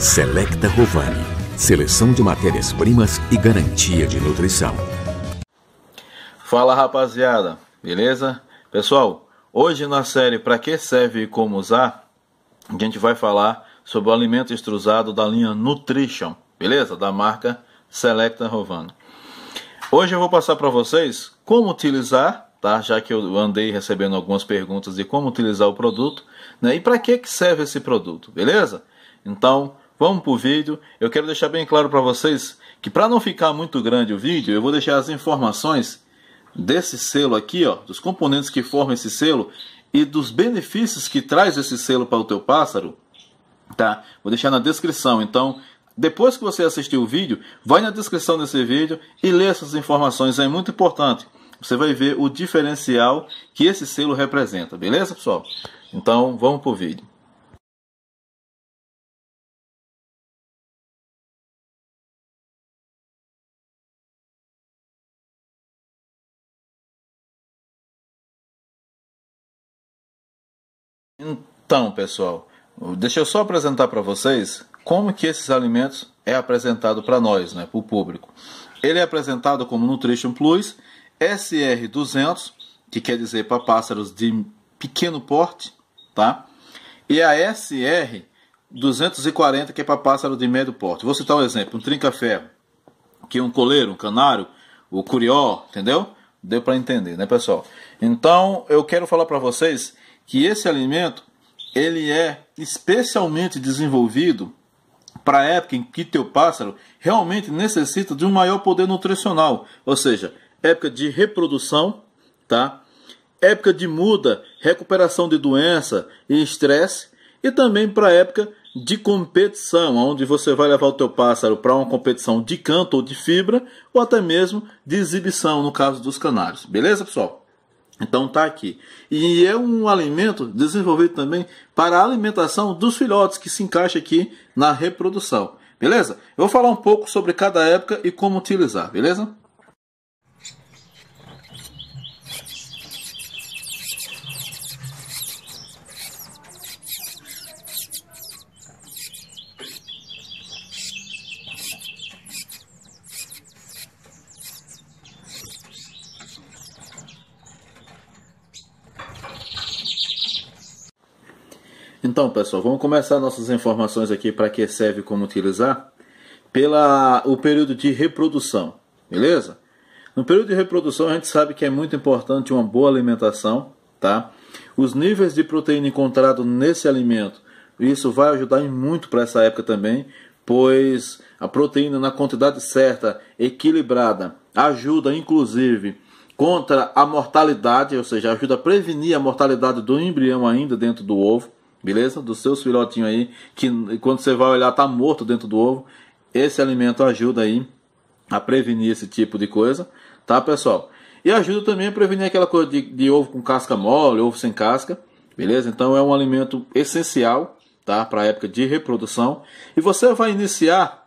Selecta Rovani, seleção de matérias-primas e garantia de nutrição. Fala rapaziada, beleza? Pessoal, hoje na série Para que serve e como usar, a gente vai falar sobre o alimento extrusado da linha Nutrition, beleza? Da marca Selecta Rovani. Hoje eu vou passar para vocês como utilizar, tá? Já que eu andei recebendo algumas perguntas de como utilizar o produto, né? E para que que serve esse produto, beleza? Então, vamos pro vídeo. Eu quero deixar bem claro para vocês que para não ficar muito grande o vídeo, eu vou deixar as informações desse selo aqui, ó, dos componentes que formam esse selo e dos benefícios que traz esse selo para o teu pássaro, tá? Vou deixar na descrição. Então, depois que você assistir o vídeo, vai na descrição desse vídeo e lê essas informações, é muito importante. Você vai ver o diferencial que esse selo representa, beleza, pessoal? Então, vamos para o vídeo. Então, pessoal, deixa eu só apresentar para vocês como que esses alimentos é apresentado para nós, né, para o público. Ele é apresentado como Nutrition Plus, SR200, que quer dizer para pássaros de pequeno porte, tá? E a SR240, que é para pássaro de médio porte. Vou citar um exemplo, um trinca-ferro, que é um coleiro, um canário, o curió, entendeu? Deu para entender, né, pessoal? Então, eu quero falar para vocês que esse alimento, ele é especialmente desenvolvido para a época em que teu pássaro realmente necessita de um maior poder nutricional, ou seja, época de reprodução, tá? Época de muda, recuperação de doença e estresse, e também para a época de competição, onde você vai levar o teu pássaro para uma competição de canto ou de fibra, ou até mesmo de exibição, no caso dos canários. Beleza, pessoal? Então está aqui. E é um alimento desenvolvido também para a alimentação dos filhotes, que se encaixa aqui na reprodução. Beleza? Eu vou falar um pouco sobre cada época e como utilizar, beleza? Então, pessoal, vamos começar nossas informações aqui para que serve como utilizar pela o período de reprodução, beleza? No período de reprodução, a gente sabe que é muito importante uma boa alimentação, tá? Os níveis de proteína encontrado nesse alimento, isso vai ajudar muito para essa época também, pois a proteína na quantidade certa, equilibrada, ajuda inclusive contra a mortalidade, ou seja, ajuda a prevenir a mortalidade do embrião ainda dentro do ovo beleza? Dos seus filhotinhos aí, que quando você vai olhar tá morto dentro do ovo. Esse alimento ajuda aí a prevenir esse tipo de coisa, tá, pessoal? E ajuda também a prevenir aquela coisa de, de ovo com casca mole, ovo sem casca, beleza? Então é um alimento essencial, tá, para a época de reprodução. E você vai iniciar,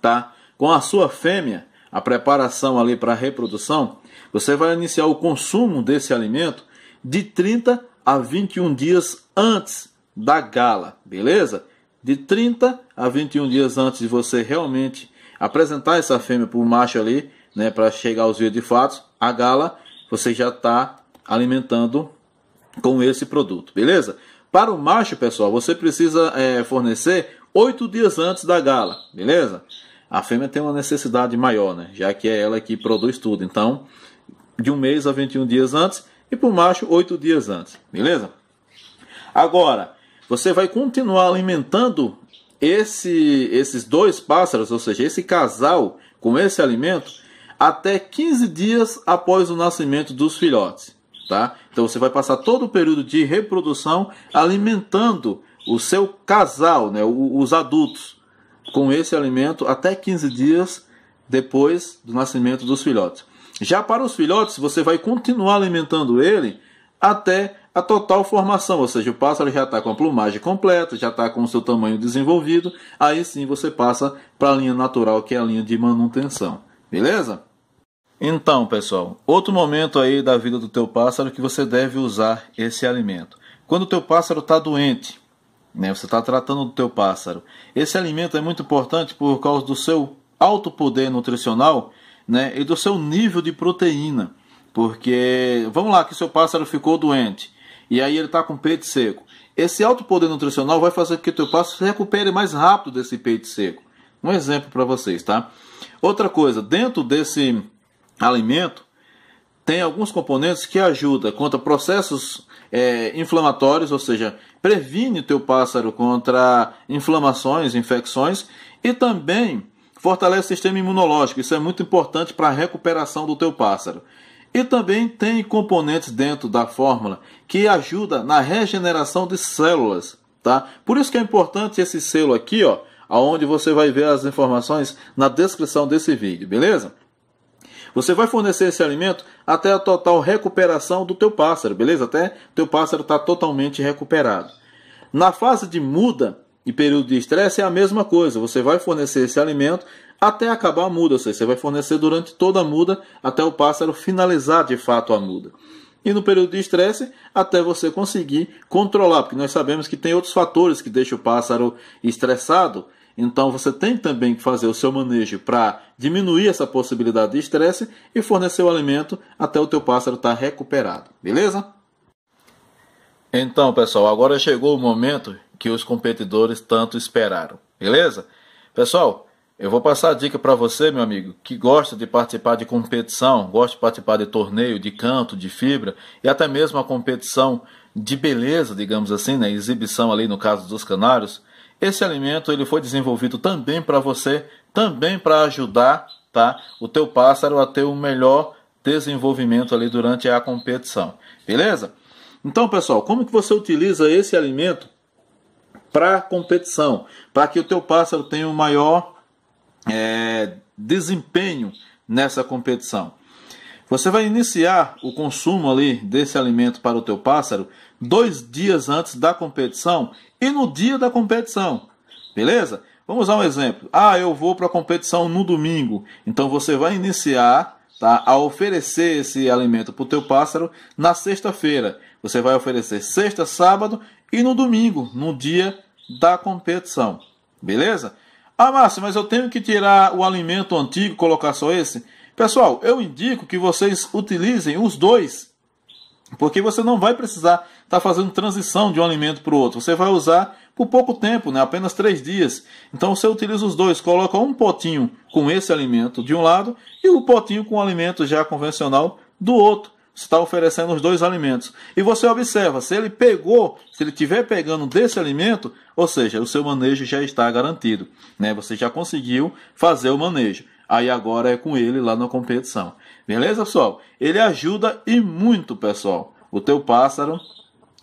tá, com a sua fêmea a preparação ali para a reprodução, você vai iniciar o consumo desse alimento de 30 a 21 dias antes da gala, beleza? De 30 a 21 dias antes de você realmente apresentar essa fêmea para o macho ali, né, para chegar aos dias de fato, a gala você já está alimentando com esse produto, beleza? Para o macho, pessoal, você precisa é, fornecer 8 dias antes da gala, beleza? A fêmea tem uma necessidade maior, né? Já que é ela que produz tudo. Então, de um mês a 21 dias antes. E para o macho, 8 dias antes, beleza? Agora, você vai continuar alimentando esse, esses dois pássaros, ou seja, esse casal com esse alimento, até 15 dias após o nascimento dos filhotes. Tá? Então você vai passar todo o período de reprodução alimentando o seu casal, né, os adultos, com esse alimento até 15 dias depois do nascimento dos filhotes. Já para os filhotes, você vai continuar alimentando ele até a total formação, ou seja, o pássaro já está com a plumagem completa, já está com o seu tamanho desenvolvido, aí sim você passa para a linha natural, que é a linha de manutenção. Beleza? Então, pessoal, outro momento aí da vida do teu pássaro que você deve usar esse alimento. Quando o teu pássaro está doente, né, você está tratando do teu pássaro, esse alimento é muito importante por causa do seu alto poder nutricional né, e do seu nível de proteína. Porque, vamos lá, que seu pássaro ficou doente e aí ele está com o peito seco. Esse alto poder nutricional vai fazer com que o teu pasto se recupere mais rápido desse peito seco. Um exemplo para vocês, tá? Outra coisa, dentro desse alimento tem alguns componentes que ajudam contra processos é, inflamatórios, ou seja, previne o teu pássaro contra inflamações, infecções e também fortalece o sistema imunológico. Isso é muito importante para a recuperação do teu pássaro. E também tem componentes dentro da fórmula que ajuda na regeneração de células, tá? Por isso que é importante esse selo aqui, ó, aonde você vai ver as informações na descrição desse vídeo, beleza? Você vai fornecer esse alimento até a total recuperação do teu pássaro, beleza? Até teu pássaro estar tá totalmente recuperado. Na fase de muda, e período de estresse é a mesma coisa. Você vai fornecer esse alimento até acabar a muda, ou seja, você vai fornecer durante toda a muda até o pássaro finalizar de fato a muda. E no período de estresse, até você conseguir controlar, porque nós sabemos que tem outros fatores que deixam o pássaro estressado. Então você tem também que fazer o seu manejo para diminuir essa possibilidade de estresse e fornecer o alimento até o teu pássaro estar tá recuperado, beleza? Então, pessoal, agora chegou o momento que os competidores tanto esperaram. Beleza? Pessoal, eu vou passar a dica para você, meu amigo, que gosta de participar de competição, gosta de participar de torneio, de canto, de fibra e até mesmo a competição de beleza, digamos assim, né, exibição ali no caso dos canários. Esse alimento ele foi desenvolvido também para você, também para ajudar, tá, o teu pássaro a ter o um melhor desenvolvimento ali durante a competição. Beleza? Então, pessoal, como que você utiliza esse alimento para competição, para que o teu pássaro tenha o um maior é, desempenho nessa competição. Você vai iniciar o consumo ali desse alimento para o teu pássaro dois dias antes da competição e no dia da competição, beleza? Vamos dar um exemplo. Ah, eu vou para a competição no domingo. Então você vai iniciar tá, a oferecer esse alimento para o teu pássaro na sexta-feira. Você vai oferecer sexta, sábado e no domingo, no dia da competição. Beleza? Ah, Márcio, mas eu tenho que tirar o alimento antigo, colocar só esse? Pessoal, eu indico que vocês utilizem os dois, porque você não vai precisar estar tá fazendo transição de um alimento para o outro. Você vai usar por pouco tempo, né? apenas três dias. Então você utiliza os dois, coloca um potinho com esse alimento de um lado e o um potinho com o alimento já convencional do outro está oferecendo os dois alimentos. E você observa, se ele pegou, se ele estiver pegando desse alimento, ou seja, o seu manejo já está garantido. Né? Você já conseguiu fazer o manejo. Aí agora é com ele lá na competição. Beleza, pessoal? Ele ajuda e muito, pessoal, o teu pássaro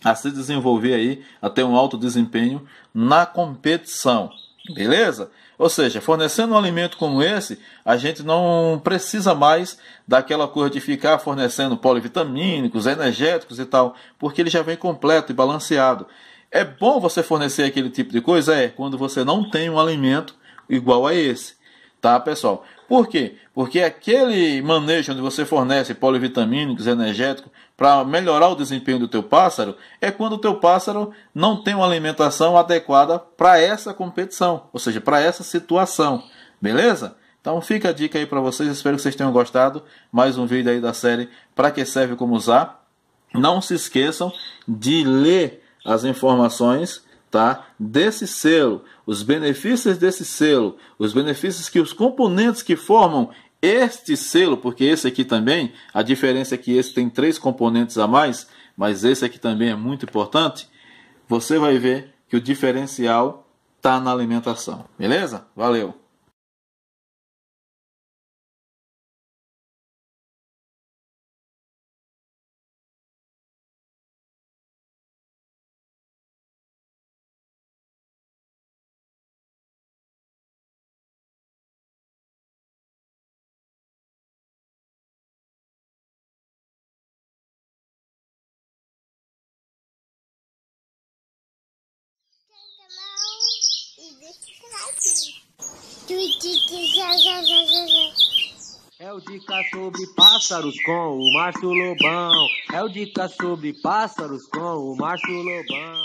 a se desenvolver aí, a ter um alto desempenho na competição. Beleza? Ou seja, fornecendo um alimento como esse, a gente não precisa mais daquela coisa de ficar fornecendo polivitamínicos, energéticos e tal, porque ele já vem completo e balanceado. É bom você fornecer aquele tipo de coisa? É, quando você não tem um alimento igual a esse. Tá, pessoal? Por quê? Porque aquele manejo onde você fornece polivitamínicos, energéticos, para melhorar o desempenho do teu pássaro, é quando o teu pássaro não tem uma alimentação adequada para essa competição, ou seja, para essa situação. Beleza? Então fica a dica aí para vocês, espero que vocês tenham gostado. Mais um vídeo aí da série Para que serve como usar. Não se esqueçam de ler as informações tá? Desse selo, os benefícios desse selo, os benefícios que os componentes que formam este selo, porque esse aqui também, a diferença é que esse tem três componentes a mais, mas esse aqui também é muito importante. Você vai ver que o diferencial está na alimentação, beleza? Valeu! É o dica sobre pássaros com o Márcio Lobão. É o dica sobre pássaros com o Márcio Lobão.